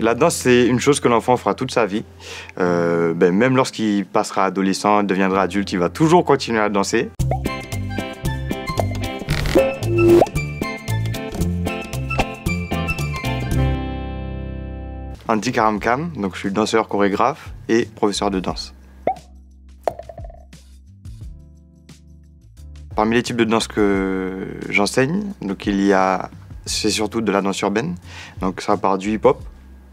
La danse, c'est une chose que l'enfant fera toute sa vie. Euh, ben, même lorsqu'il passera adolescent, deviendra adulte, il va toujours continuer à danser. Andy Karamkam, donc je suis danseur, chorégraphe et professeur de danse. Parmi les types de danse que j'enseigne, donc il y a, c'est surtout de la danse urbaine, donc ça part du hip-hop,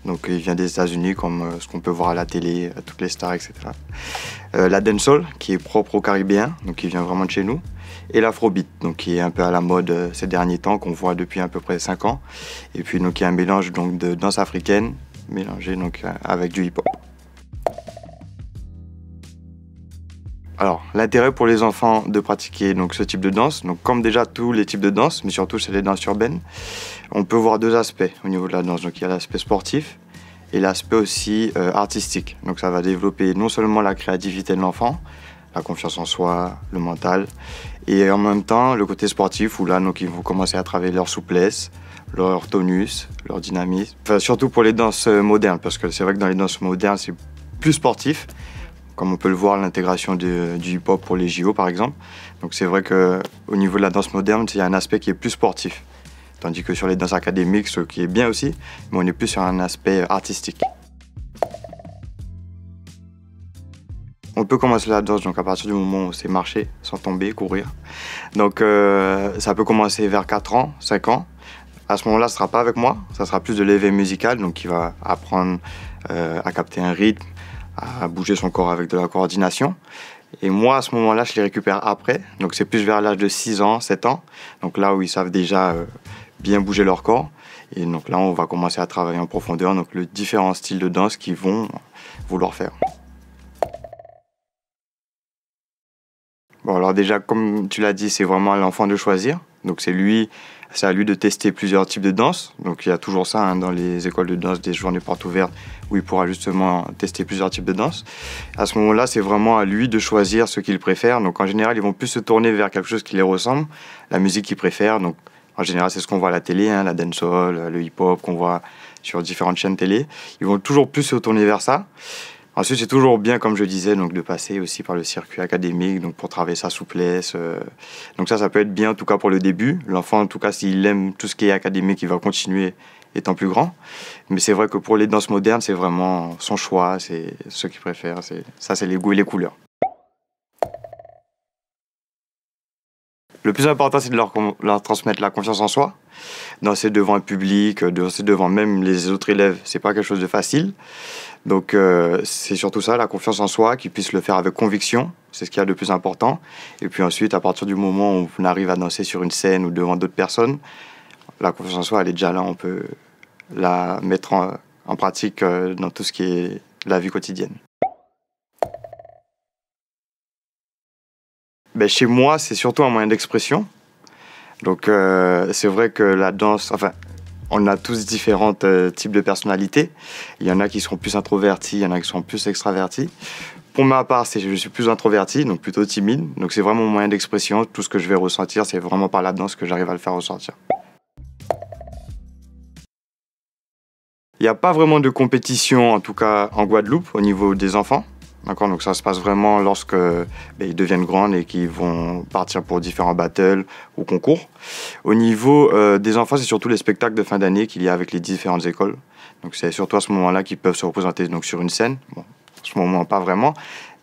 donc il vient des États-Unis, comme euh, ce qu'on peut voir à la télé, toutes les stars, etc. Euh, la dancehall, qui est propre aux Caribéens, donc qui vient vraiment de chez nous. Et l'afrobeat, donc qui est un peu à la mode euh, ces derniers temps, qu'on voit depuis à peu près 5 ans. Et puis donc il y a un mélange de danse africaine mélangé avec du hip-hop. Alors, l'intérêt pour les enfants de pratiquer donc, ce type de danse, donc, comme déjà tous les types de danse, mais surtout c'est les danses urbaines, on peut voir deux aspects au niveau de la danse. Donc, il y a l'aspect sportif et l'aspect aussi euh, artistique. Donc, ça va développer non seulement la créativité de l'enfant, la confiance en soi, le mental, et en même temps le côté sportif où là, ils vont commencer à travailler leur souplesse, leur tonus, leur dynamisme. surtout pour les danses euh, modernes, parce que c'est vrai que dans les danses modernes, c'est plus sportif. Comme on peut le voir, l'intégration du, hip-hop pour les JO, par exemple. Donc c'est vrai qu'au niveau de la danse moderne, il y a un aspect qui est plus sportif. Tandis que sur les danses académiques, ce qui est bien aussi, mais on est plus sur un aspect artistique. On peut commencer la danse donc à partir du moment où c'est marcher, sans tomber, courir. Donc euh, ça peut commencer vers 4 ans, 5 ans. À ce moment-là, ce ne sera pas avec moi, ça sera plus de l'éveil musical, donc il va apprendre euh, à capter un rythme, à bouger son corps avec de la coordination. Et moi, à ce moment-là, je les récupère après. Donc, c'est plus vers l'âge de 6 ans, 7 ans. Donc, là où ils savent déjà euh, bien bouger leur corps. Et donc, là, on va commencer à travailler en profondeur. Donc, les différents styles de danse qu'ils vont vouloir faire. Bon, alors, déjà, comme tu l'as dit, c'est vraiment à l'enfant de choisir. Donc c'est lui, c'est à lui de tester plusieurs types de danse. Donc il y a toujours ça hein, dans les écoles de danse, des journées portes ouvertes où il pourra justement tester plusieurs types de danse. À ce moment-là, c'est vraiment à lui de choisir ce qu'il préfère. Donc en général, ils vont plus se tourner vers quelque chose qui les ressemble, la musique qu'ils préfèrent. Donc en général, c'est ce qu'on voit à la télé, hein, la dancehall, le hip-hop qu'on voit sur différentes chaînes télé. Ils vont toujours plus se tourner vers ça. Ensuite, c'est toujours bien, comme je disais, donc de passer aussi par le circuit académique, donc pour travailler sa souplesse. Euh. donc ça, ça peut être bien, en tout cas pour le début. L'enfant, en tout cas, s'il aime tout ce qui est académique, il va continuer étant plus grand. Mais c'est vrai que pour les danses modernes, c'est vraiment son choix, c'est ce qu'il préfère. Ça, c'est les goûts et les couleurs. Le plus important, c'est de leur, leur, transmettre la confiance en soi, danser devant un public, euh, danser devant même les autres élèves. C'est pas quelque chose de facile. Donc, euh, c'est surtout ça, la confiance en soi, qu'ils puissent le faire avec conviction. C'est ce qu'il y a de plus important. Et puis ensuite, à partir du moment où on arrive à danser sur une scène ou devant d'autres personnes, la confiance en soi, elle est déjà là. On peut la mettre en pratique euh, dans tout ce qui est la vie quotidienne. Ben, chez moi, c'est surtout un moyen d'expression. Donc euh, c'est vrai que la danse, enfin, on a tous différents euh, types de personnalités. Il y en a qui seront plus introvertis, il y en a qui seront plus extravertis. Pour ma part, je suis plus introverti, donc plutôt timide. Donc c'est vraiment mon moyen d'expression. Tout ce que je vais ressentir, c'est vraiment par la danse que j'arrive à le faire ressentir. Il n'y a pas vraiment de compétition, en tout cas en Guadeloupe, au niveau des enfants. D'accord, donc ça se passe vraiment lorsque ben, ils deviennent grands et qu'ils vont partir pour différents battles ou concours. Au niveau euh, des enfants, c'est surtout les spectacles de fin d'année qu'il y a avec les différentes écoles. Donc c'est surtout à ce moment-là qu'ils peuvent se représenter donc sur une scène. Bon, à ce moment pas vraiment,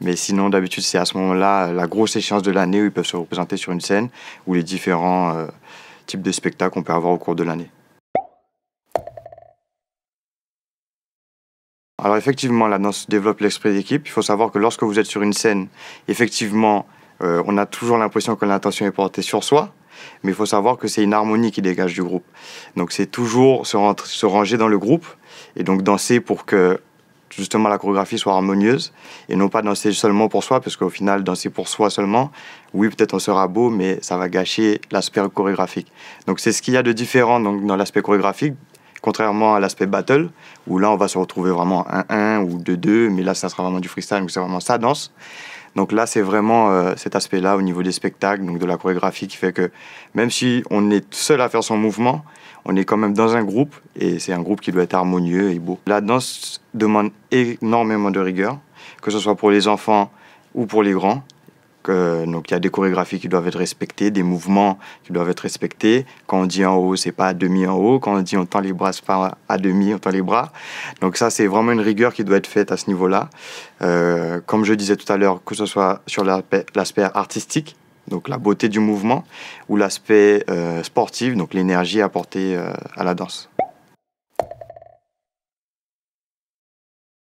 mais sinon d'habitude c'est à ce moment-là la grosse échéance de l'année où ils peuvent se représenter sur une scène ou les différents euh, types de spectacles qu'on peut avoir au cours de l'année. Alors effectivement, la danse développe l'esprit d'équipe. Il faut savoir que lorsque vous êtes sur une scène, effectivement, euh, on a toujours l'impression que l'intention est portée sur soi, mais il faut savoir que c'est une harmonie qui dégage du groupe. Donc c'est toujours se, se, ranger dans le groupe et donc danser pour que justement la chorégraphie soit harmonieuse et non pas danser seulement pour soi, parce qu'au final, danser pour soi seulement, oui, peut-être on sera beau, mais ça va gâcher l'aspect chorégraphique. Donc c'est ce qu'il y a de différent donc, dans l'aspect chorégraphique Contrairement à l'aspect battle, où là on va se retrouver vraiment 1-1 ou 2-2, mais là ça sera vraiment du freestyle, donc c'est vraiment sa danse. Donc là c'est vraiment euh, cet aspect-là au niveau des spectacles, donc de la chorégraphie qui fait que même si on est seul à faire son mouvement, on est quand même dans un groupe et c'est un groupe qui doit être harmonieux et beau. La danse demande énormément de rigueur, que ce soit pour les enfants ou pour les grands. Euh, donc il y a des chorégraphies qui doivent être respectées, des mouvements qui doivent être respectés. Quand on dit en haut, c'est pas à demi en haut. Quand on dit on tend les bras, c'est pas à demi, on tend les bras. Donc ça, c'est vraiment une rigueur qui doit être faite à ce niveau-là. Euh, comme je disais tout à l'heure, que ce soit sur l'aspect artistique, donc la beauté du mouvement, ou l'aspect euh, sportif, donc l'énergie apportée à la danse.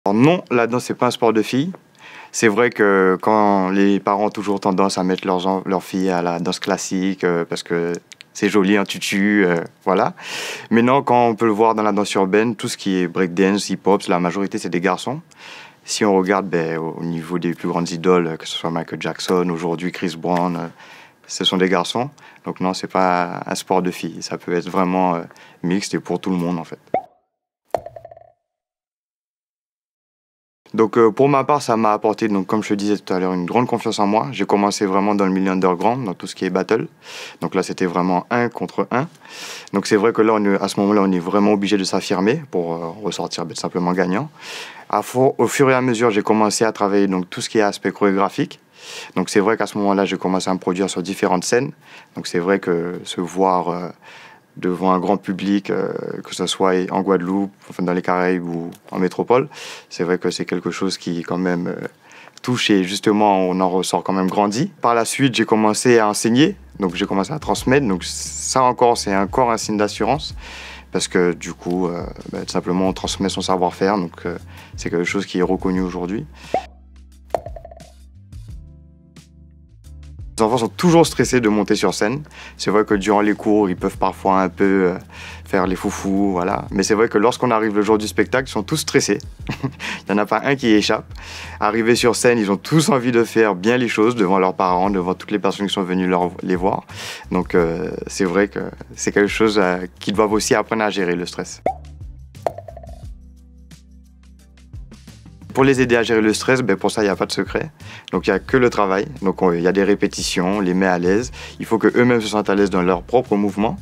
Alors non, la danse, n'est pas un sport de filles c'est vrai que quand les parents ont toujours tendance à mettre leurs, filles à la danse classique euh, parce que c'est joli, un tutu, euh, voilà. Mais non, quand on peut le voir dans la danse urbaine, tout ce qui est breakdance, hip-hop, la majorité, c'est des garçons. Si on regarde ben, au niveau des plus grandes idoles, que ce soit Michael Jackson, aujourd'hui Chris Brown, euh, ce sont des garçons. Donc non, n'est pas un sport de filles. Ça peut être vraiment mixte et pour tout le monde, en fait. Donc euh, pour ma part, ça m'a apporté, donc, comme je disais tout à l'heure, une grande confiance en moi. J'ai commencé vraiment dans le milieu underground, dans tout ce qui est battle. Donc là, c'était vraiment un contre un. Donc c'est vrai que là, à ce moment-là, on est vraiment obligé de s'affirmer pour euh, ressortir simplement gagnant. au fur et à mesure, j'ai commencé à travailler donc tout ce qui est aspect chorégraphique. Donc c'est vrai qu'à ce moment-là, j'ai commencé à me produire sur différentes scènes. Donc c'est vrai que se voir... Euh, devant un grand public, euh, que ce soit en Guadeloupe, enfin dans les Caraïbes ou en métropole. C'est vrai que c'est quelque chose qui quand même euh, touche et justement on en ressort quand même grandi. Par la suite, j'ai commencé à enseigner, donc j'ai commencé à transmettre. Donc ça encore, c'est encore un signe d'assurance parce que du coup, euh, bah, tout simplement, on transmet son savoir-faire, donc c'est quelque chose qui est reconnu aujourd'hui. Les enfants sont toujours stressés de monter sur scène. C'est vrai que durant les cours, ils peuvent parfois un peu euh, faire les foufous, voilà. Mais c'est vrai que lorsqu'on arrive le jour du spectacle, ils sont tous stressés. Il n'y en a pas un qui échappe. Arrivés sur scène, ils ont tous envie de faire bien les choses devant leurs parents, devant toutes les personnes qui sont venues leur, les voir. Donc euh, c'est vrai que c'est quelque chose euh, qu'ils doivent aussi apprendre à gérer, le stress. Pour les aider à gérer le stress, ben pour ça, il n'y a pas de secret. Donc, il n'y a que le travail. Donc, il y a des répétitions, on les met à l'aise. Il faut qu'eux-mêmes se sentent à l'aise dans leurs propre mouvement.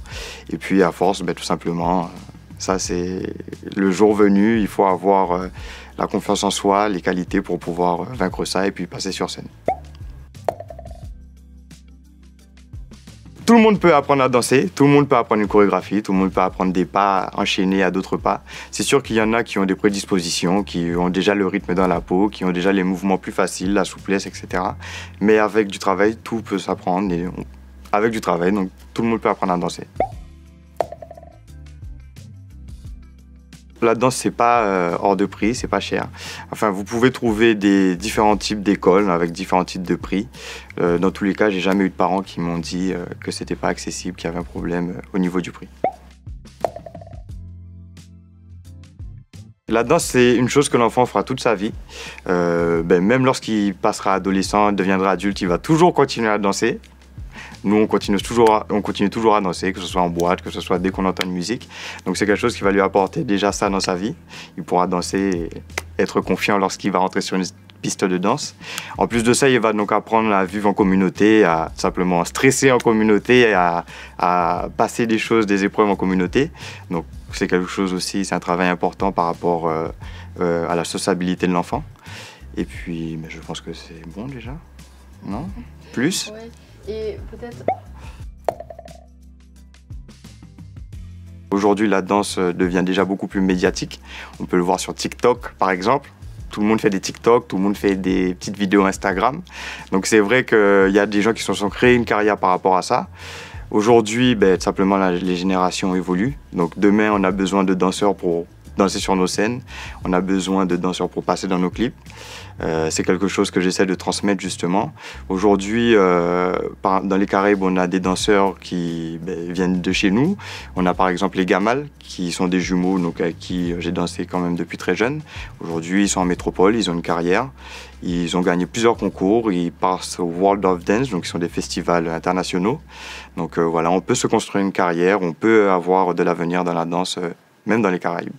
Et puis, à force, ben, tout simplement, ça, c'est le jour venu. Il faut avoir euh, la confiance en soi, les qualités pour pouvoir euh, vaincre ça et puis passer sur scène. tout le monde peut apprendre à danser, tout le monde peut apprendre une chorégraphie, tout le monde peut apprendre des pas enchaînés à d'autres pas. C'est sûr qu'il y en a qui ont des prédispositions, qui ont déjà le rythme dans la peau, qui ont déjà les mouvements plus faciles, la souplesse, etc. Mais avec du travail, tout peut s'apprendre. Avec du travail, donc tout le monde peut apprendre à danser. danse, ce c'est pas euh, hors de prix, c'est pas cher. Enfin, vous pouvez trouver des différents types d'écoles avec différents types de prix. Euh, dans tous les cas, j'ai jamais eu de parents qui m'ont dit que euh, que c'était pas accessible, qu'il y avait un problème au niveau du prix. La danse, c'est une chose que l'enfant fera toute sa vie. Ben, même lorsqu'il passera adolescent, deviendra adulte, il va toujours continuer à danser. Nous, on continue toujours à, on continue toujours à danser, que ce soit en boîte, que ce soit dès qu'on entend une musique. Donc c'est quelque chose qui va lui apporter déjà ça dans sa vie. Il pourra danser et être confiant lorsqu'il va rentrer sur une piste de danse. En plus de ça, il va donc apprendre à vivre en communauté, à simplement stresser en communauté, à, à passer des choses, des épreuves en communauté. Donc c'est quelque chose aussi, c'est un travail important par rapport euh, euh, à la sociabilité de l'enfant. Et puis, je pense que c'est bon déjà. Non Plus et peut-être... Aujourd'hui, la danse devient déjà beaucoup plus médiatique. On peut le voir sur TikTok, par exemple. Tout le monde fait des TikTok, tout le monde fait des petites vidéos Instagram. Donc c'est vrai qu'il y a des gens qui se sont créés une carrière par rapport à ça. Aujourd'hui, ben, simplement, les générations évoluent. Donc demain, on a besoin de danseurs pour danser sur nos scènes. On a besoin de danseurs pour passer dans nos clips. Euh, c'est quelque chose que j'essaie de transmettre justement. Aujourd'hui, euh, dans les Caraïbes, on a des danseurs qui ben, viennent de chez nous. On a par exemple les Gamal, qui sont des jumeaux, donc avec qui euh, j'ai dansé quand même depuis très jeune. Aujourd'hui, ils sont en métropole, ils ont une carrière. Ils ont gagné plusieurs concours, ils passent au World of Dance, donc ils sont des festivals internationaux. Donc voilà, on peut se construire une carrière, on peut avoir de l'avenir dans la danse, même dans les Caraïbes.